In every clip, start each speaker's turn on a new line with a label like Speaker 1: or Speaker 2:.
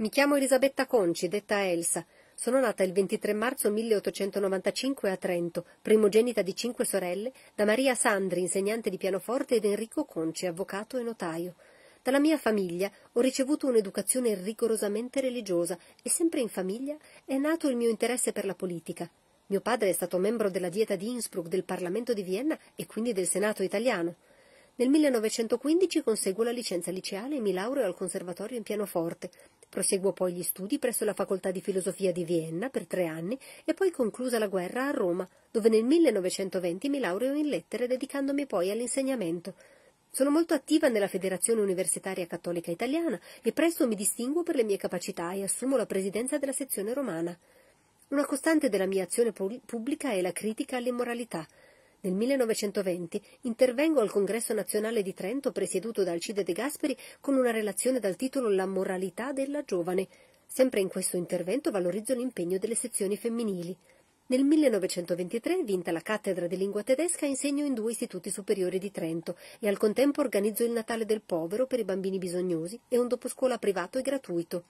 Speaker 1: Mi chiamo Elisabetta Conci, detta Elsa. Sono nata il 23 marzo 1895 a Trento, primogenita di cinque sorelle, da Maria Sandri, insegnante di pianoforte, ed Enrico Conci, avvocato e notaio. Dalla mia famiglia ho ricevuto un'educazione rigorosamente religiosa e sempre in famiglia è nato il mio interesse per la politica. Mio padre è stato membro della Dieta di Innsbruck, del Parlamento di Vienna e quindi del Senato italiano. Nel 1915 conseguo la licenza liceale e mi laureo al conservatorio in pianoforte. Proseguo poi gli studi presso la Facoltà di Filosofia di Vienna per tre anni e poi conclusa la guerra a Roma, dove nel 1920 mi laureo in lettere dedicandomi poi all'insegnamento. Sono molto attiva nella Federazione Universitaria Cattolica Italiana e presto mi distinguo per le mie capacità e assumo la presidenza della sezione romana. Una costante della mia azione pubblica è la critica all'immoralità. Nel 1920 intervengo al Congresso nazionale di Trento presieduto da Alcide De Gasperi con una relazione dal titolo La moralità della giovane. Sempre in questo intervento valorizzo l'impegno delle sezioni femminili. Nel 1923, vinta la cattedra di lingua tedesca, insegno in due istituti superiori di Trento e al contempo organizzo il Natale del povero per i bambini bisognosi e un doposcuola privato e gratuito.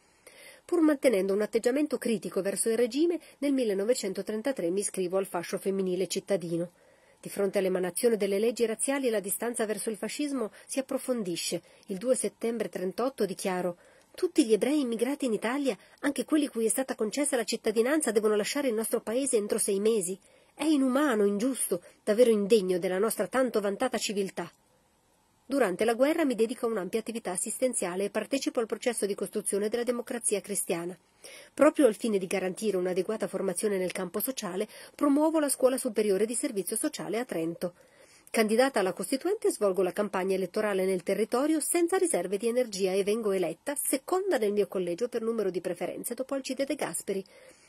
Speaker 1: Pur mantenendo un atteggiamento critico verso il regime, nel 1933 mi iscrivo al fascio femminile cittadino. Di fronte all'emanazione delle leggi razziali la distanza verso il fascismo si approfondisce. Il 2 settembre 38 dichiaro tutti gli ebrei immigrati in Italia, anche quelli cui è stata concessa la cittadinanza, devono lasciare il nostro paese entro sei mesi. È inumano, ingiusto, davvero indegno della nostra tanto vantata civiltà. Durante la guerra mi dedico a un'ampia attività assistenziale e partecipo al processo di costruzione della democrazia cristiana. Proprio al fine di garantire un'adeguata formazione nel campo sociale, promuovo la Scuola Superiore di Servizio Sociale a Trento. Candidata alla Costituente svolgo la campagna elettorale nel territorio senza riserve di energia e vengo eletta seconda nel mio collegio per numero di preferenze dopo Alcide De Gasperi.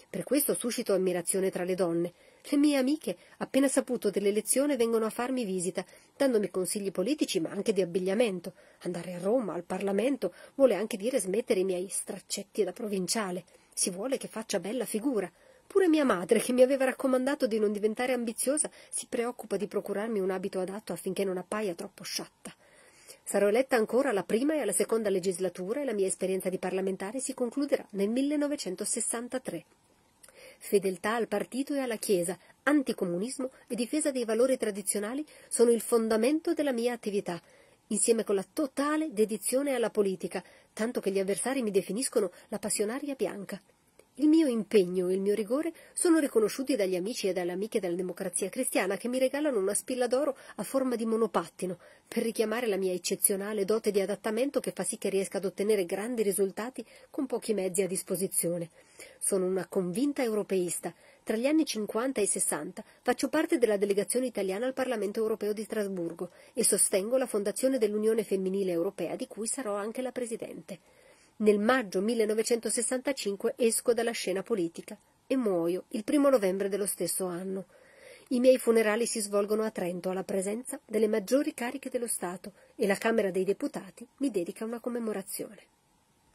Speaker 1: Per questo suscito ammirazione tra le donne. Le mie amiche, appena saputo dell'elezione, vengono a farmi visita, dandomi consigli politici ma anche di abbigliamento. Andare a Roma, al Parlamento, vuole anche dire smettere i miei straccetti da provinciale. Si vuole che faccia bella figura. Pure mia madre, che mi aveva raccomandato di non diventare ambiziosa, si preoccupa di procurarmi un abito adatto affinché non appaia troppo sciatta. Sarò eletta ancora alla prima e alla seconda legislatura e la mia esperienza di parlamentare si concluderà nel 1963. Fedeltà al partito e alla Chiesa, anticomunismo e difesa dei valori tradizionali sono il fondamento della mia attività, insieme con la totale dedizione alla politica, tanto che gli avversari mi definiscono la passionaria bianca. Il mio impegno e il mio rigore sono riconosciuti dagli amici e dalle amiche della democrazia cristiana che mi regalano una spilla d'oro a forma di monopattino per richiamare la mia eccezionale dote di adattamento che fa sì che riesca ad ottenere grandi risultati con pochi mezzi a disposizione. Sono una convinta europeista. Tra gli anni 50 e 60 faccio parte della delegazione italiana al Parlamento europeo di Strasburgo e sostengo la fondazione dell'Unione femminile europea di cui sarò anche la presidente. Nel maggio 1965 esco dalla scena politica e muoio il primo novembre dello stesso anno. I miei funerali si svolgono a Trento alla presenza delle maggiori cariche dello Stato e la Camera dei Deputati mi dedica una commemorazione.